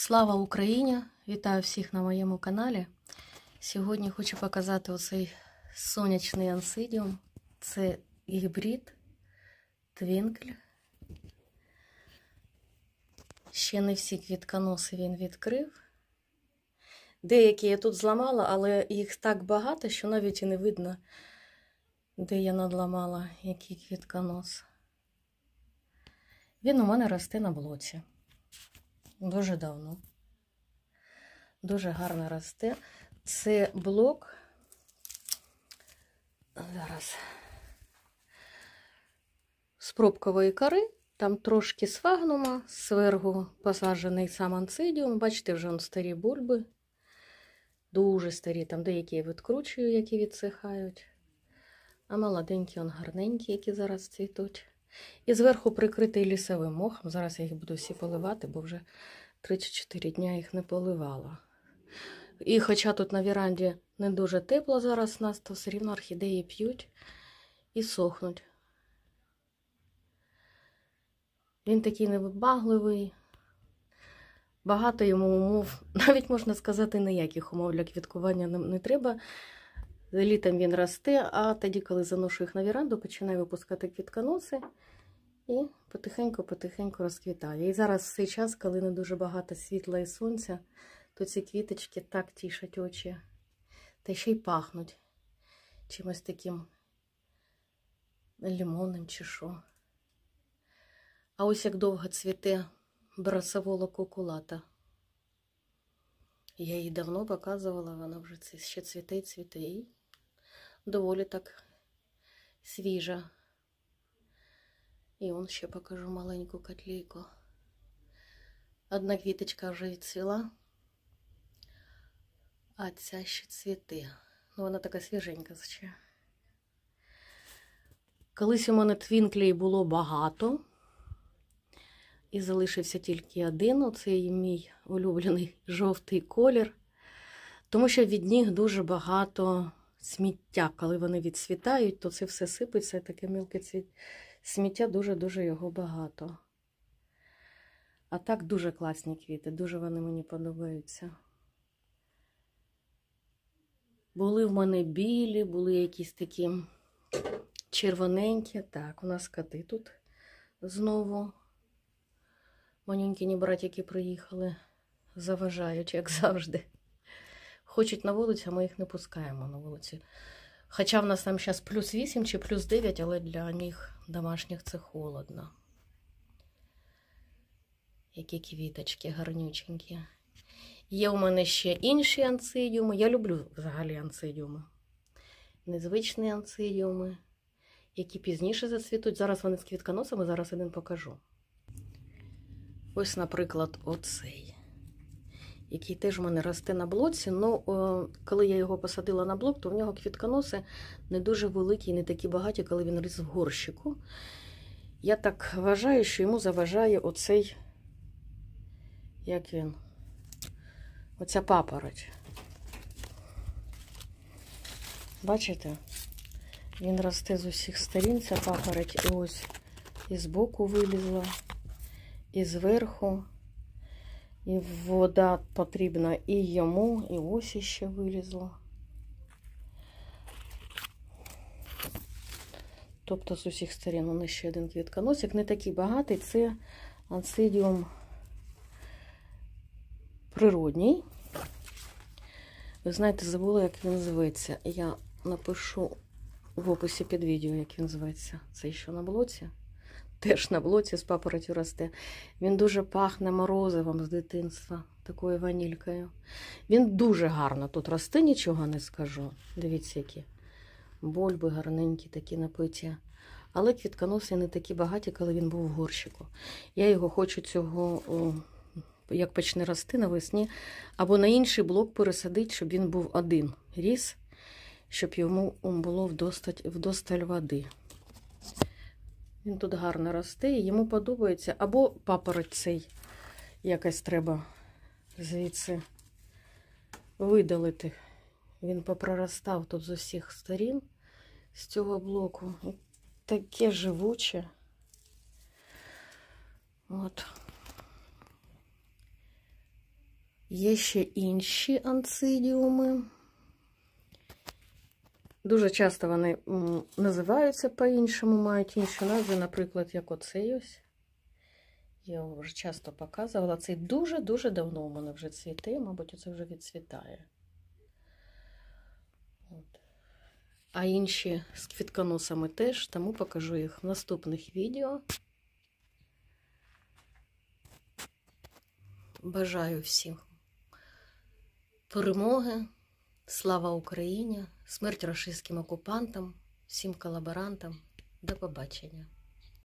Слава Україні! Вітаю всіх на моєму каналі. Сьогодні хочу показати оцей сонячний ансидіум. Це гібрид твінкль. Ще не всі квітконоси він відкрив. Деякі я тут зламала, але їх так багато, що навіть і не видно, де я надламала який квітконос. Він у мене росте на блоці дуже давно. Дуже гарно росте. Це блок. Зараз з пробкової кори, там трошки сфагнума, сверху посаджений сам анцидіум. Бачите, вже он старі бульби. Дуже старі, там деякі я відкручую, які відсихають. А молоденькі, он гарненькі, які зараз цвітуть. І зверху прикритий лісовим мохом. Зараз я їх буду всі поливати, бо вже 3 4 дня їх не поливала. І хоча тут на віранді не дуже тепло зараз у нас, то все рівно орхідеї п'ють і сохнуть. Він такий невибагливий, багато йому умов, навіть можна сказати, ніяких умов для квіткування не треба. Літом він росте, а тоді, коли заношу їх на віранду, починаю випускати квітконоси і потихеньку-потихеньку розквітаю. І зараз в цей час, коли не дуже багато світла і сонця, то ці квіточки так тішать очі, та ще й пахнуть чимось таким лимонним чи що. А ось як довго цвіте брасовола кукулата. Я її давно показувала, вона вже ще цвіте і цвіте доволі так свіжа. І он ще покажу маленьку котлійку. Одна квіточка вже відцвіла, а ця ще цвіти. Ну, вона така свіженька ще. Колись у мене твінклей було багато. І залишився тільки один оцей мій улюблений жовтий колір, тому що від них дуже багато сміття, коли вони відсвітають, то це все сипеться, таке мілке сміття дуже-дуже його багато. А так дуже класні квіти, дуже вони мені подобаються. Були в мене білі, були якісь такі червоненькі. Так, у нас коти тут знову. Манюнькіні братики приїхали, заважають, як завжди хочуть на вулицю, а ми їх не пускаємо на вулиці. Хоча в нас там зараз плюс 8 чи плюс 9, але для них домашніх це холодно. Які квіточки гарнюченькі. Є у мене ще інші анцидіуми. Я люблю взагалі анцидіуми. Незвичні анцидіуми, які пізніше зацвітуть. Зараз вони з квітконосами, зараз один покажу. Ось, наприклад, оцей який теж у мене росте на блоці. Ну, е, коли я його посадила на блок, то в нього квітконоси не дуже великі і не такі багаті, коли він ріс в горщику. Я так вважаю, що йому заважає оцей, як він, оця папороть. Бачите? Він росте з усіх сторін, ця папороть, і ось і збоку вилізла, і зверху. І вода потрібна і йому, і ось іще вилізла. Тобто з усіх сторін у нас ще один квітконосик. Не такий багатий, це ансидіум природній. Ви знаєте, забула, як він зветься. Я напишу в описі під відео, як він зветься. Це ще на блоці теж на блоці з папоротю росте. Він дуже пахне морозивом з дитинства, такою ванількою. Він дуже гарно тут росте, нічого не скажу. Дивіться, які бульби гарненькі, такі напиття. Але квітконоси не такі багаті, коли він був в горщику. Я його хочу цього, як почне рости навесні, або на інший блок пересадити, щоб він був один ріс, щоб йому було вдосталь, вдосталь води. Він тут гарно росте і йому подобається. Або папороть цей якось треба звідси видалити. Він попроростав тут з усіх сторін з цього блоку. Таке живуче. От. Є ще інші анцидіуми. Дуже часто вони називаються по-іншому, мають інші назви, наприклад, як оцей ось. Я його вже часто показувала. Цей дуже-дуже давно у мене вже цвіте, мабуть, оце вже відцвітає. От. А інші з квітконосами теж, тому покажу їх в наступних відео. Бажаю всім перемоги. Слава Україні! Смерть рашистським окупантам, всім колаборантам. До побачення.